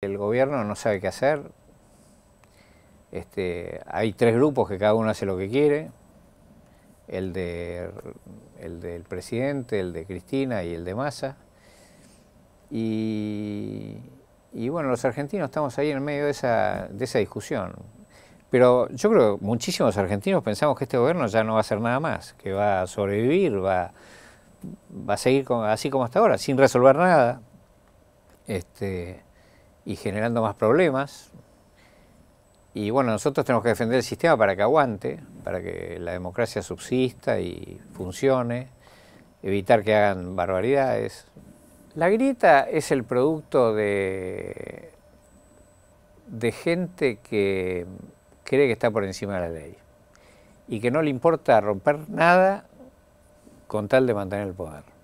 El gobierno no sabe qué hacer. Este, hay tres grupos que cada uno hace lo que quiere. El, de, el del presidente, el de Cristina y el de Massa. Y, bueno, los argentinos estamos ahí en medio de esa, discusión. Pero yo creo que muchísimos argentinos pensamos que este gobierno ya no va a hacer nada más, que va a sobrevivir, va, va a seguir así como hasta ahora, sin resolver nada. Este, y generando más problemas. Y bueno, nosotros tenemos que defender el sistema para que aguante, para que la democracia subsista y funcione, evitar que hagan barbaridades. La grieta es el producto de, de gente que cree que está por encima de la ley y que no le importa romper nada con tal de mantener el poder.